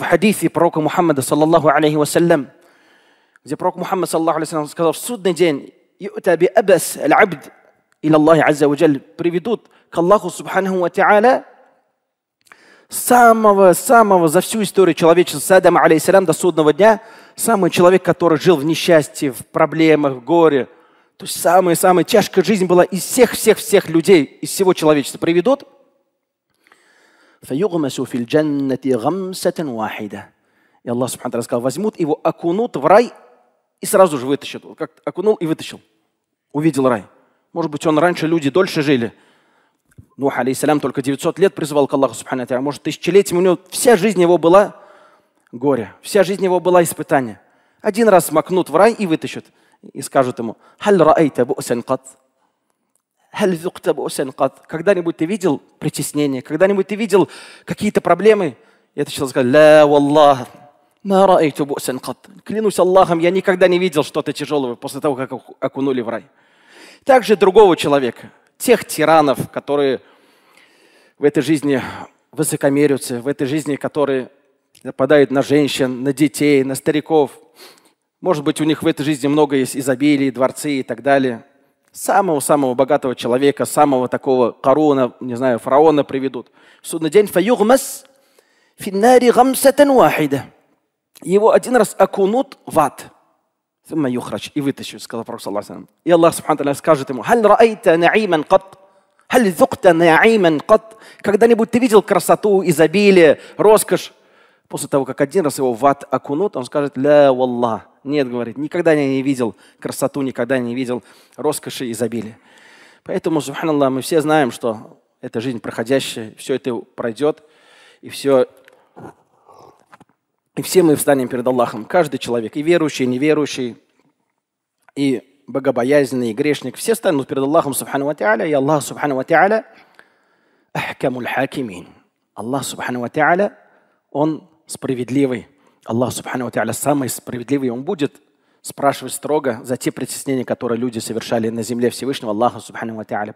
в хадисе пророка Мухаммада, саллаллаху алейхи вассалям, где пророк Мухаммад, саллаллаху алейхи вассалям, сказал, в судный день «Ю'та би абас аль-абд» или Аллахи Азza приведут к Аллаху Субханаху ва Та'аля самого-самого за всю историю человечества с Адама, алейсалям, до судного дня, самый человек, который жил в несчастье, в проблемах, в горе. То есть самая-самая тяжкая жизнь была из всех-всех-всех людей, из всего человечества приведут – фаюгмасу фил джаннати гамсатан вахида. И Аллах Субхану Тара сказал, возьмут его, окунут в рай и сразу же вытащат. Вот как окунул и вытащил. Увидел рай. Может быть, он раньше, люди дольше жили. Нух, алейсалям, только 900 лет призывал к Аллаху Субхану Тара. Может, тысячелетием у него вся жизнь его была горе. Вся жизнь его была испытание. Один раз макнут в рай и вытащат. И скажут ему, «Халь раайта бу'сан когда-нибудь ты видел притеснение? Когда-нибудь ты видел какие-то проблемы? И этот человек сказал, «Ля валлах, Клянусь Аллахом, я никогда не видел что-то тяжелого после того, как окунули в рай. Также другого человека, тех тиранов, которые в этой жизни высокомерятся, в этой жизни, которые нападают на женщин, на детей, на стариков. Может быть, у них в этой жизни много есть изобилий, дворцы и так далее самого-самого богатого человека, самого такого корона, не знаю, фараона приведут. В судный день фаюгмас финнари гамсатан вахида. Его один раз окунут в ад. И вытащу, сказал Пророк Саллаху И Аллах Субхану скажет ему, «Халь раайта наиман кат?» «Халь зукта наиман кат?» Когда-нибудь ты видел красоту, изобилие, роскошь? После того, как один раз его в ад окунут, он скажет, «Ля валлах, нет, говорит, никогда я не видел красоту, никогда не видел роскоши и изобилия. Поэтому, субханаллах, мы все знаем, что эта жизнь проходящая, все это пройдет, и все и все мы встанем перед Аллахом, каждый человек, и верующий, и неверующий, и богобоязненный, и грешник, все станут перед Аллахом, субхану ва та'аля, и Аллах, субхану ва та'аля, ахкамуль хакимин. Аллах, субхану ва та'аля, Он справедливый, Аллах Субхану Ва Тааля самый справедливый, Он будет спрашивать строго за те притеснения, которые люди совершали на земле Всевышнего Аллаха Субхану Ва Тааля.